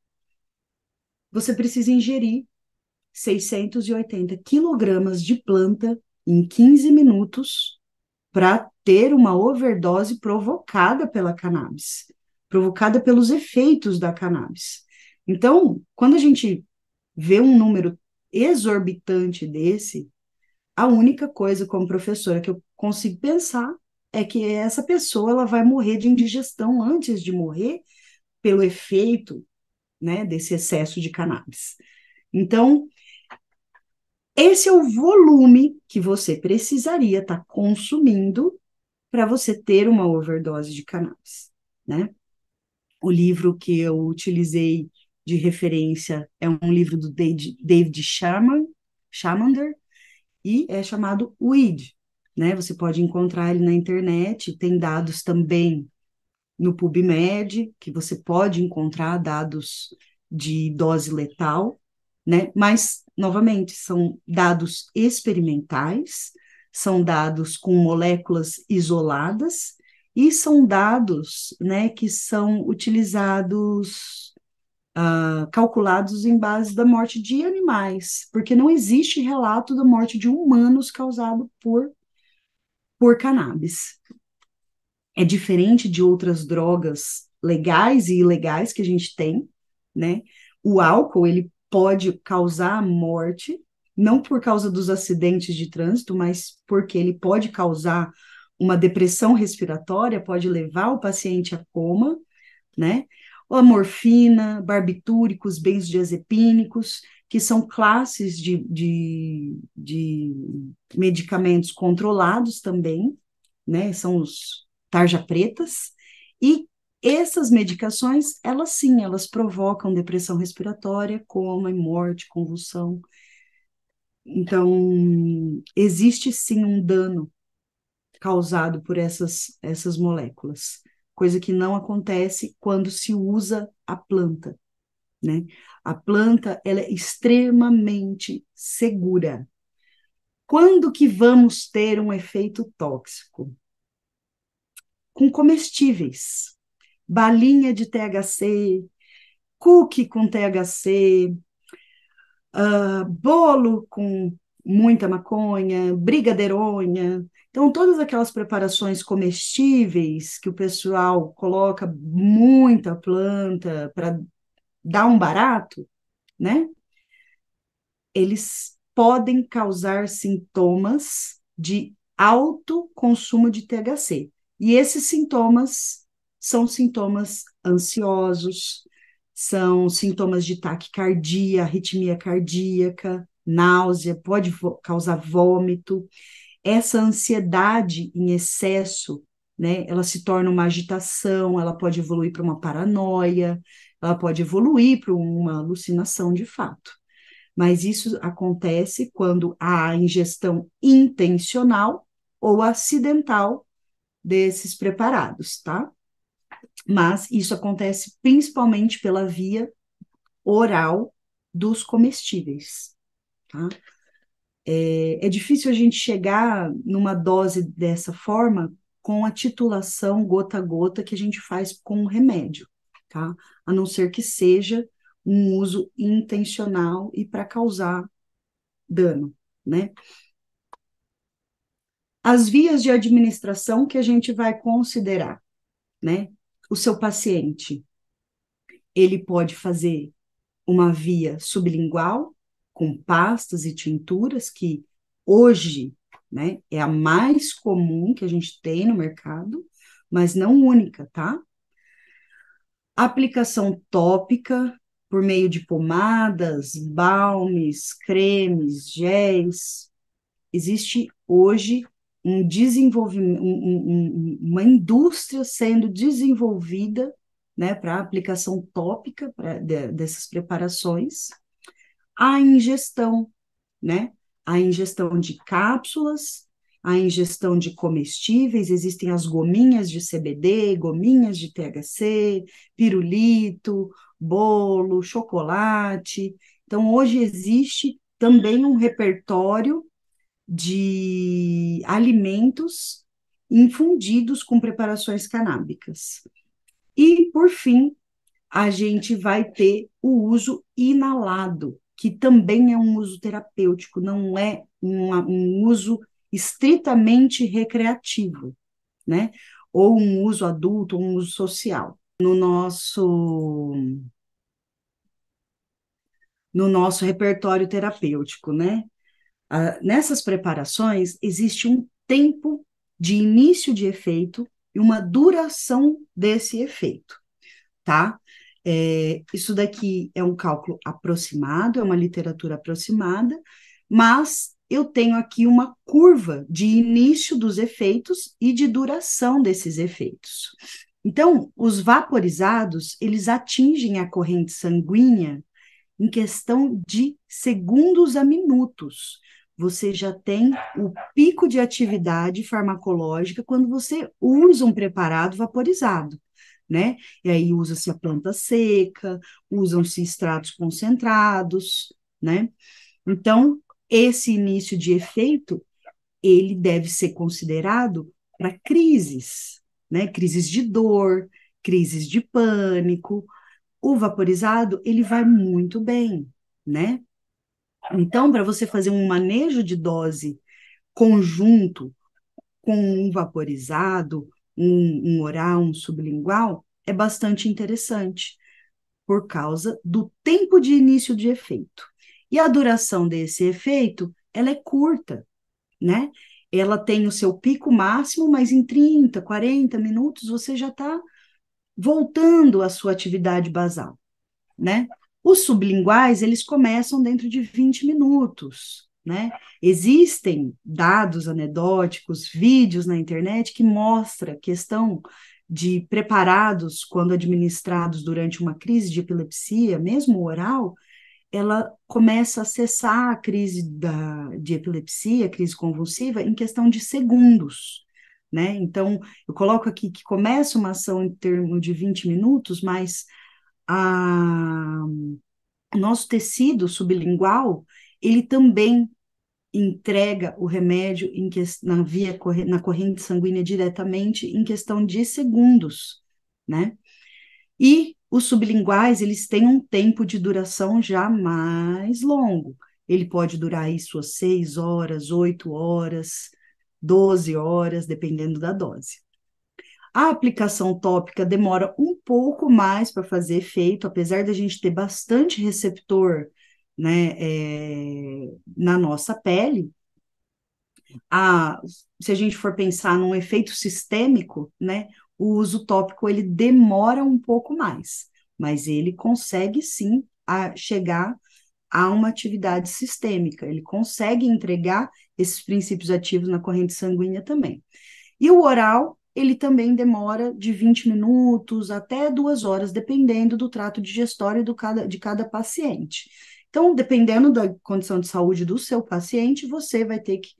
Você precisa ingerir 680 quilogramas de planta em 15 minutos para ter uma overdose provocada pela cannabis, provocada pelos efeitos da cannabis. Então, quando a gente ver um número exorbitante desse, a única coisa como professora que eu consigo pensar é que essa pessoa ela vai morrer de indigestão antes de morrer pelo efeito né, desse excesso de cannabis. Então, esse é o volume que você precisaria estar tá consumindo para você ter uma overdose de cannabis, né? O livro que eu utilizei de referência é um livro do David Shaman, Shamander e é chamado WID. Né? Você pode encontrar ele na internet, tem dados também no PubMed, que você pode encontrar dados de dose letal, né? mas, novamente, são dados experimentais, são dados com moléculas isoladas e são dados né, que são utilizados uh, calculados em base da morte de animais, porque não existe relato da morte de humanos causado por, por cannabis. É diferente de outras drogas legais e ilegais que a gente tem, né? O álcool, ele pode causar a morte, não por causa dos acidentes de trânsito, mas porque ele pode causar uma depressão respiratória, pode levar o paciente a coma, né? a morfina, barbitúricos, benzodiazepínicos, que são classes de, de, de medicamentos controlados também, né? São os tarja pretas, e essas medicações, elas sim, elas provocam depressão respiratória, coma e morte, convulsão. Então, existe sim um dano causado por essas, essas moléculas coisa que não acontece quando se usa a planta. Né? A planta ela é extremamente segura. Quando que vamos ter um efeito tóxico? Com comestíveis, balinha de THC, cookie com THC, uh, ah, bolo com muita maconha, brigadeironha, então, todas aquelas preparações comestíveis que o pessoal coloca muita planta para dar um barato, né? Eles podem causar sintomas de alto consumo de THC. E esses sintomas são sintomas ansiosos, são sintomas de taquicardia, arritmia cardíaca, náusea, pode causar vômito essa ansiedade em excesso, né, ela se torna uma agitação, ela pode evoluir para uma paranoia, ela pode evoluir para uma alucinação de fato. Mas isso acontece quando há a ingestão intencional ou acidental desses preparados, tá? Mas isso acontece principalmente pela via oral dos comestíveis, tá? É, é difícil a gente chegar numa dose dessa forma com a titulação gota a gota que a gente faz com o remédio, tá? A não ser que seja um uso intencional e para causar dano, né? As vias de administração que a gente vai considerar, né? O seu paciente, ele pode fazer uma via sublingual, com pastas e tinturas que hoje né, é a mais comum que a gente tem no mercado, mas não única, tá? Aplicação tópica por meio de pomadas, balmes, cremes, géis. Existe hoje um desenvolvimento, um, um, uma indústria sendo desenvolvida né, para aplicação tópica pra, de, dessas preparações a ingestão, né? A ingestão de cápsulas, a ingestão de comestíveis, existem as gominhas de CBD, gominhas de THC, pirulito, bolo, chocolate. Então, hoje existe também um repertório de alimentos infundidos com preparações canábicas. E, por fim, a gente vai ter o uso inalado que também é um uso terapêutico, não é um, um uso estritamente recreativo, né? Ou um uso adulto, um uso social. No nosso no nosso repertório terapêutico, né? Ah, nessas preparações existe um tempo de início de efeito e uma duração desse efeito, tá? É, isso daqui é um cálculo aproximado, é uma literatura aproximada, mas eu tenho aqui uma curva de início dos efeitos e de duração desses efeitos. Então, os vaporizados, eles atingem a corrente sanguínea em questão de segundos a minutos. Você já tem o pico de atividade farmacológica quando você usa um preparado vaporizado né? E aí usa-se a planta seca, usam-se extratos concentrados, né? Então, esse início de efeito, ele deve ser considerado para crises, né? Crises de dor, crises de pânico. O vaporizado, ele vai muito bem, né? Então, para você fazer um manejo de dose conjunto com um vaporizado, um, um oral, um sublingual, é bastante interessante, por causa do tempo de início de efeito. E a duração desse efeito, ela é curta, né? Ela tem o seu pico máximo, mas em 30, 40 minutos você já está voltando à sua atividade basal, né? Os sublinguais, eles começam dentro de 20 minutos, né? Existem dados anedóticos, vídeos na internet que mostra questão de preparados quando administrados durante uma crise de epilepsia, mesmo oral, ela começa a cessar a crise da, de epilepsia, crise convulsiva, em questão de segundos. Né? Então, eu coloco aqui que começa uma ação em termo de 20 minutos, mas a, nosso tecido sublingual ele também entrega o remédio que, na via na corrente sanguínea diretamente em questão de segundos, né? E os sublinguais, eles têm um tempo de duração já mais longo. Ele pode durar aí suas seis horas, oito horas, 12 horas, dependendo da dose. A aplicação tópica demora um pouco mais para fazer efeito, apesar da gente ter bastante receptor né, é, na nossa pele, a, se a gente for pensar num efeito sistêmico, né, o uso tópico ele demora um pouco mais, mas ele consegue sim a chegar a uma atividade sistêmica, ele consegue entregar esses princípios ativos na corrente sanguínea também. E o oral, ele também demora de 20 minutos até duas horas, dependendo do trato digestório do cada, de cada paciente. Então, dependendo da condição de saúde do seu paciente, você vai ter que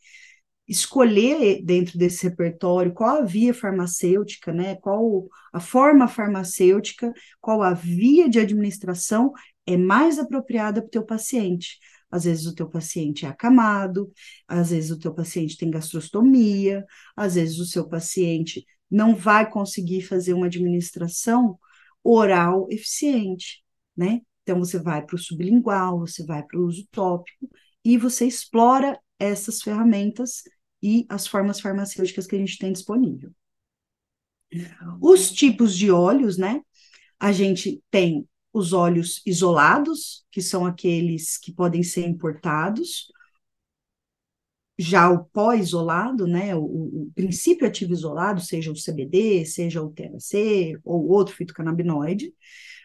escolher dentro desse repertório qual a via farmacêutica, né? Qual a forma farmacêutica, qual a via de administração é mais apropriada para o teu paciente. Às vezes o teu paciente é acamado, às vezes o teu paciente tem gastrostomia, às vezes o seu paciente não vai conseguir fazer uma administração oral eficiente, né? Então, você vai para o sublingual, você vai para o uso tópico e você explora essas ferramentas e as formas farmacêuticas que a gente tem disponível. Os tipos de óleos, né? A gente tem os óleos isolados, que são aqueles que podem ser importados, já o pó-isolado, né, o, o, princípio ativo isolado, seja o CBD, seja o THC ou outro fitocannabinoide.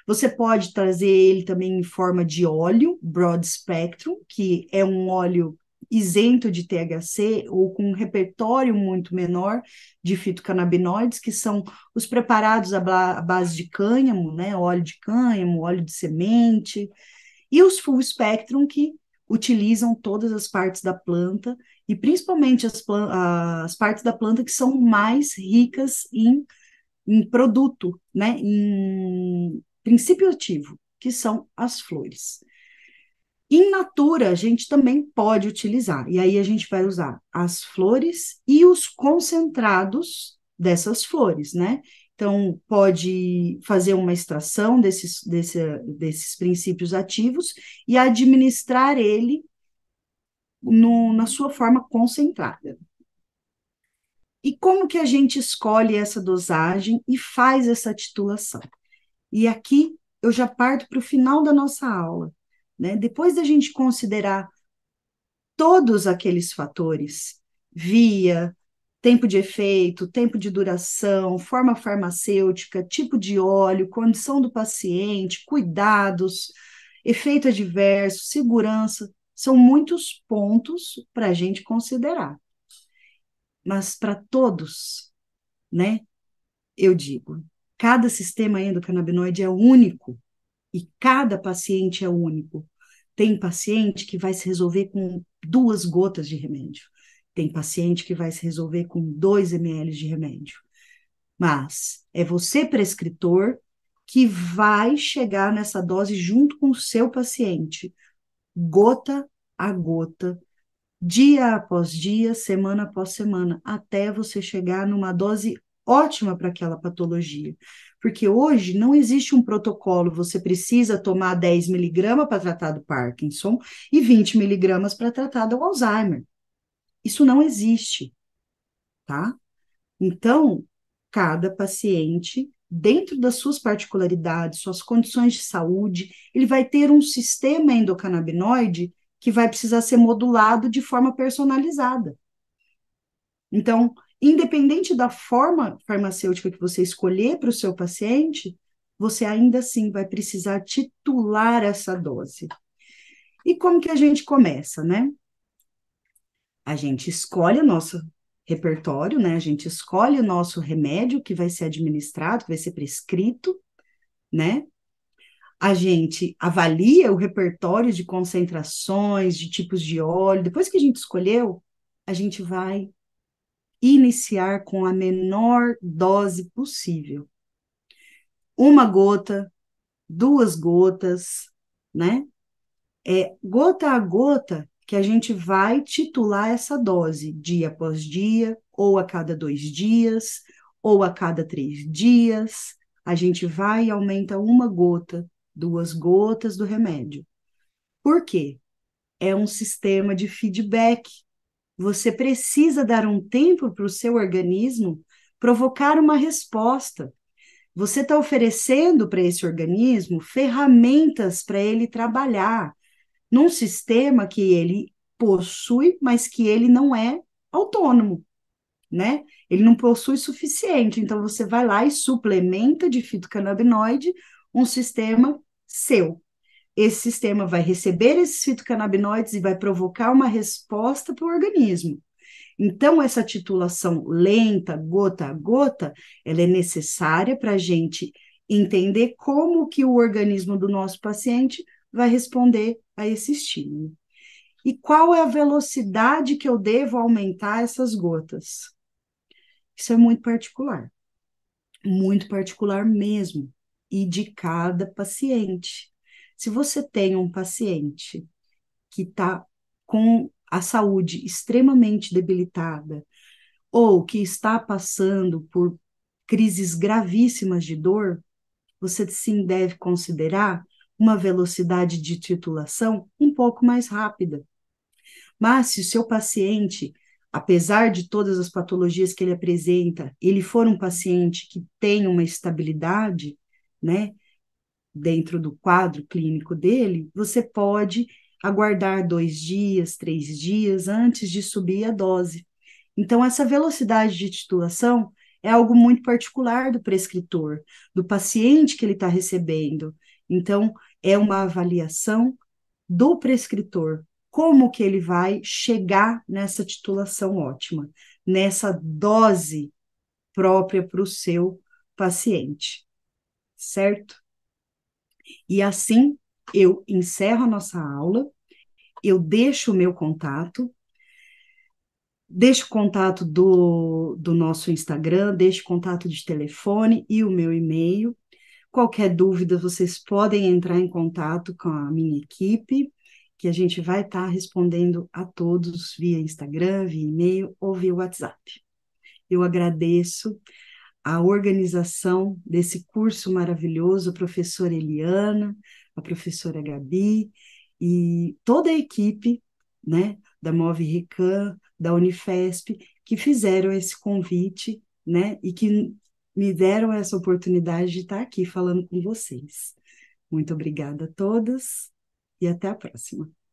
Você pode trazer ele também em forma de óleo, broad spectrum, que é um óleo isento de THC ou com um repertório muito menor de fitocannabinoides, que são os preparados à base de cânhamo, né, óleo de cânhamo, óleo de semente, e os full spectrum, que utilizam todas as partes da planta e principalmente as, as partes da planta que são mais ricas em, em produto, né, em princípio ativo, que são as flores. Em natura, a gente também pode utilizar, e aí a gente vai usar as flores e os concentrados dessas flores, né? Então, pode fazer uma extração desses, desse, desses princípios ativos e administrar ele no, na sua forma concentrada. E como que a gente escolhe essa dosagem e faz essa titulação? E aqui eu já parto para o final da nossa aula. Né? Depois da gente considerar todos aqueles fatores, via, tempo de efeito, tempo de duração, forma farmacêutica, tipo de óleo, condição do paciente, cuidados, efeito adverso, segurança, são muitos pontos para a gente considerar. Mas para todos, né? Eu digo, cada sistema endocannabinoide é único e cada paciente é único. Tem paciente que vai se resolver com duas gotas de remédio. Tem paciente que vai se resolver com 2 ml de remédio. Mas é você, prescritor, que vai chegar nessa dose junto com o seu paciente gota a gota, dia após dia, semana após semana, até você chegar numa dose ótima para aquela patologia. Porque hoje não existe um protocolo, você precisa tomar 10 miligramas para tratar do Parkinson e 20 miligramas para tratar do Alzheimer. Isso não existe, tá? Então, cada paciente dentro das suas particularidades, suas condições de saúde, ele vai ter um sistema endocannabinoide que vai precisar ser modulado de forma personalizada. Então, independente da forma farmacêutica que você escolher para o seu paciente, você ainda assim vai precisar titular essa dose. E como que a gente começa, né? A gente escolhe a nossa repertório, né? A gente escolhe o nosso remédio que vai ser administrado, que vai ser prescrito, né? A gente avalia o repertório de concentrações, de tipos de óleo. Depois que a gente escolheu, a gente vai iniciar com a menor dose possível. Uma gota, duas gotas, né? É, gota a gota, que a gente vai titular essa dose dia após dia, ou a cada dois dias, ou a cada três dias. A gente vai e aumenta uma gota, duas gotas do remédio. Por quê? É um sistema de feedback. Você precisa dar um tempo para o seu organismo provocar uma resposta. Você está oferecendo para esse organismo ferramentas para ele trabalhar num sistema que ele possui, mas que ele não é autônomo, né? Ele não possui suficiente. Então você vai lá e suplementa de fitocannabinoide um sistema seu. Esse sistema vai receber esses fitocannabinoides e vai provocar uma resposta para o organismo. Então, essa titulação lenta, gota a gota, ela é necessária para a gente entender como que o organismo do nosso paciente vai responder a esse estímulo. E qual é a velocidade que eu devo aumentar essas gotas? Isso é muito particular, muito particular mesmo, e de cada paciente. Se você tem um paciente que está com a saúde extremamente debilitada, ou que está passando por crises gravíssimas de dor, você sim deve considerar uma velocidade de titulação um pouco mais rápida. Mas se o seu paciente, apesar de todas as patologias que ele apresenta, ele for um paciente que tem uma estabilidade, né, dentro do quadro clínico dele, você pode aguardar dois dias, três dias antes de subir a dose. Então, essa velocidade de titulação é algo muito particular do prescritor, do paciente que ele está recebendo. Então, é uma avaliação do prescritor, como que ele vai chegar nessa titulação ótima, nessa dose própria para o seu paciente, certo? E assim eu encerro a nossa aula, eu deixo o meu contato, deixo o contato do, do nosso Instagram, deixo o contato de telefone e o meu e-mail, Qualquer dúvida, vocês podem entrar em contato com a minha equipe, que a gente vai estar tá respondendo a todos via Instagram, via e-mail ou via WhatsApp. Eu agradeço a organização desse curso maravilhoso, a professora Eliana, a professora Gabi e toda a equipe né, da Move Recan, da Unifesp, que fizeram esse convite né, e que me deram essa oportunidade de estar aqui falando com vocês. Muito obrigada a todas e até a próxima.